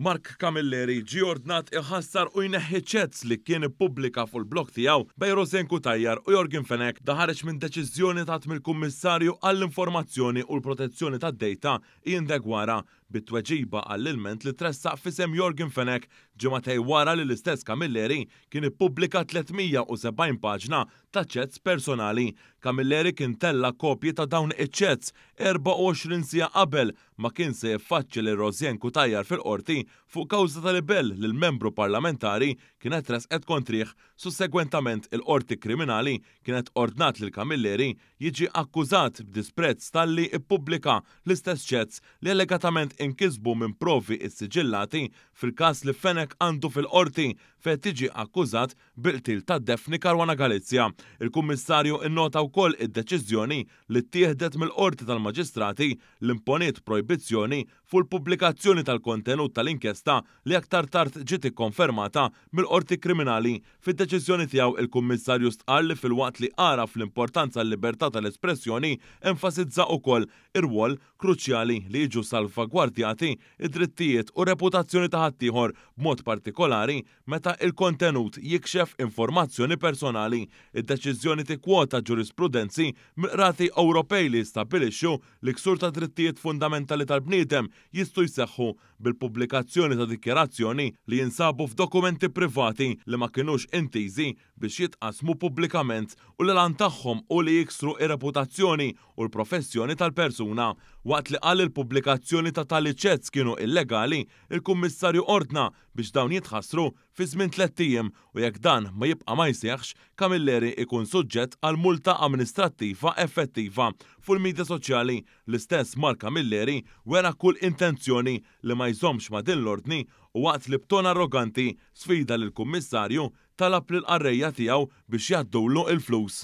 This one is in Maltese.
Mark Camilleri ġi ordnat iħassar u jneħħiċetz li kien pubblika fuq il-blog tiegħu bej Rosenku Tajjar u Jorgen Fenek daħareġ minn deċiżjoni taħt mill-Kummissarju għall-Informazzjoni u l-Protezzjoni tad-Dejta jindegwara bit-tweġiba għall-ilment li tressaq fisem Jorgen Fenek ġimatej wara li l-istess Kamilleri kien ippubblika 370 paġna ta' ċets personali. Kamilleri kien tella kopji ta' dawn iċ 24 sija qabel ma kien se jiffaċċi li Rosjen Kutajjar fil-qorti fuq kawża tal-ibell l-membru parlamentari kienet resqet kontriħ sussegwentament il-qorti kriminali kienet ordnat lil kamilleri jiġi akkużat b'disprezz tal-li ippubblika l-istess ċezz li allegatament inkisbu minn provi is-siġillati fil-każ li fenek għandu fil-qorti fejn tiġi akkużat bil-til ta' Defni Karwana Galizja. Il-Kummissarju innota wkoll id-deċiżjoni li tieħdet mill-Qorti tal-Maġistrati l-imponiet projbizzjoni fuq l tal-kontenut tal l-inkjesta li aktar tard ġiet ikkonfermata mill-qorti kriminali fid-deċiżjoni tiegħu il-Kummissarju stqal li fil-waqt li ara fl-importanza l-libertà tal-espressjoni enfasizza wkoll ir-wol kruċjali li jiġu salvagwardjati id-drittijiet u reputazzjoni ta' ħaddieħor b'mod partikolari meta il-kontenut jikxef informazzjoni personali. Id-deċiżjoni tikkwota ġurisprudenzi mill-rati Ewropej li stabilixxu li ksur ta' drittijiet fundamentali tal-bniedem jistgħu jseħħu bil-pubblika pubblikazzjoni ta' dikjerazzjoni li jinsabu f'dokumenti privati li ma kinux intizi biex jitqasmu pubblikament u l-lan tagħhom u li jiksru ir-reputazzjoni u l-professjoni tal-persuna. Waqt li qal il-pubblikazzjoni ta' tal-liċezz kienu illegali, il-kummissarju ordna biex dawn jitħassru fi żmien tlettijiem u jekk dan ma jibqa' ma jsejħx kamilleri ikun suġġett għal multa amministrattiva effettiva fuq il-medja soċjali. L-istess Marka Milleri wera kull intenzjoni li ma jżomx ma din l-ordni u waqt li bton arroganti sfida l-kummissarju talab lil qarrejja tiegħu biex jaddu il-flus.